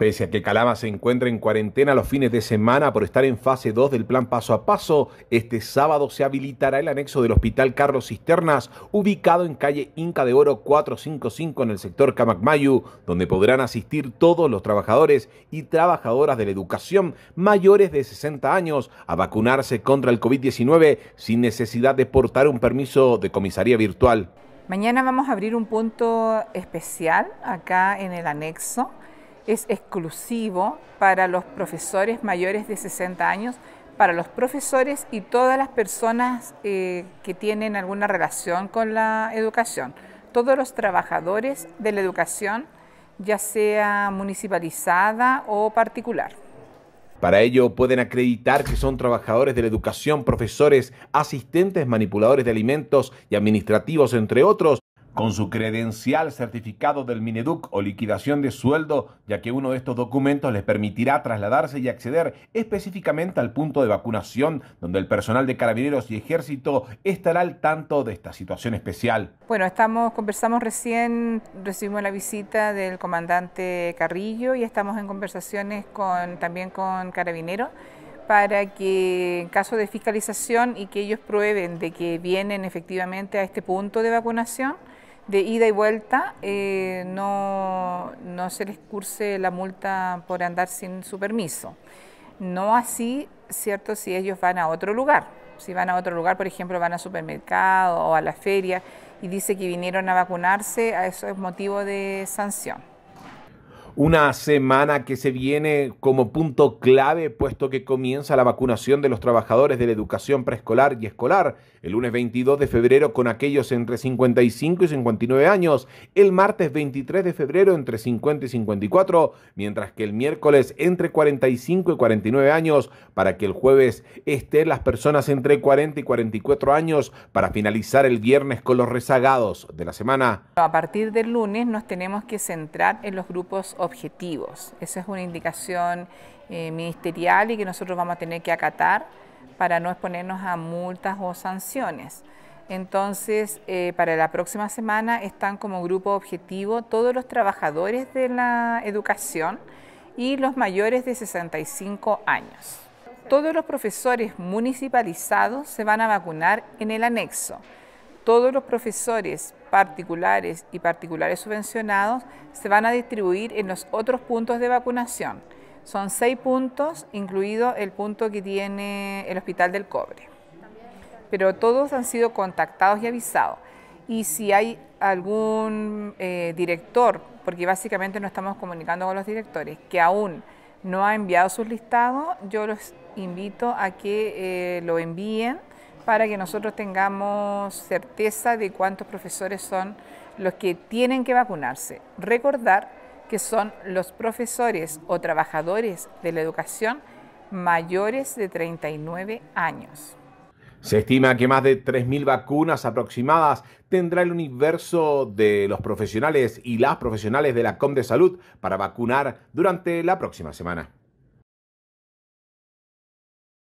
Pese a que Calama se encuentra en cuarentena los fines de semana por estar en fase 2 del plan paso a paso, este sábado se habilitará el anexo del Hospital Carlos Cisternas, ubicado en calle Inca de Oro 455 en el sector Camacmayu, donde podrán asistir todos los trabajadores y trabajadoras de la educación mayores de 60 años a vacunarse contra el COVID-19 sin necesidad de portar un permiso de comisaría virtual. Mañana vamos a abrir un punto especial acá en el anexo es exclusivo para los profesores mayores de 60 años, para los profesores y todas las personas eh, que tienen alguna relación con la educación. Todos los trabajadores de la educación, ya sea municipalizada o particular. Para ello pueden acreditar que son trabajadores de la educación, profesores, asistentes, manipuladores de alimentos y administrativos, entre otros, con su credencial, certificado del Mineduc o liquidación de sueldo, ya que uno de estos documentos les permitirá trasladarse y acceder específicamente al punto de vacunación, donde el personal de carabineros y ejército estará al tanto de esta situación especial. Bueno, estamos, conversamos recién, recibimos la visita del comandante Carrillo y estamos en conversaciones con, también con carabineros para que en caso de fiscalización y que ellos prueben de que vienen efectivamente a este punto de vacunación, de ida y vuelta eh, no, no, se les curse la multa por andar sin su permiso. No así, ¿cierto? Si ellos van a otro lugar. Si van a otro lugar, por ejemplo, van a supermercado o a la feria y dice que vinieron a vacunarse, a eso es motivo de sanción. Una semana que se viene como punto clave, puesto que comienza la vacunación de los trabajadores de la educación preescolar y escolar el lunes 22 de febrero con aquellos entre 55 y 59 años, el martes 23 de febrero entre 50 y 54, mientras que el miércoles entre 45 y 49 años, para que el jueves estén las personas entre 40 y 44 años, para finalizar el viernes con los rezagados de la semana. A partir del lunes nos tenemos que centrar en los grupos objetivos. Esa es una indicación eh, ministerial y que nosotros vamos a tener que acatar para no exponernos a multas o sanciones. Entonces, eh, para la próxima semana están como grupo objetivo todos los trabajadores de la educación y los mayores de 65 años. Todos los profesores municipalizados se van a vacunar en el anexo todos los profesores particulares y particulares subvencionados se van a distribuir en los otros puntos de vacunación. Son seis puntos, incluido el punto que tiene el Hospital del Cobre. Pero todos han sido contactados y avisados. Y si hay algún eh, director, porque básicamente no estamos comunicando con los directores, que aún no ha enviado sus listados, yo los invito a que eh, lo envíen para que nosotros tengamos certeza de cuántos profesores son los que tienen que vacunarse. Recordar que son los profesores o trabajadores de la educación mayores de 39 años. Se estima que más de 3.000 vacunas aproximadas tendrá el universo de los profesionales y las profesionales de la COM de Salud para vacunar durante la próxima semana.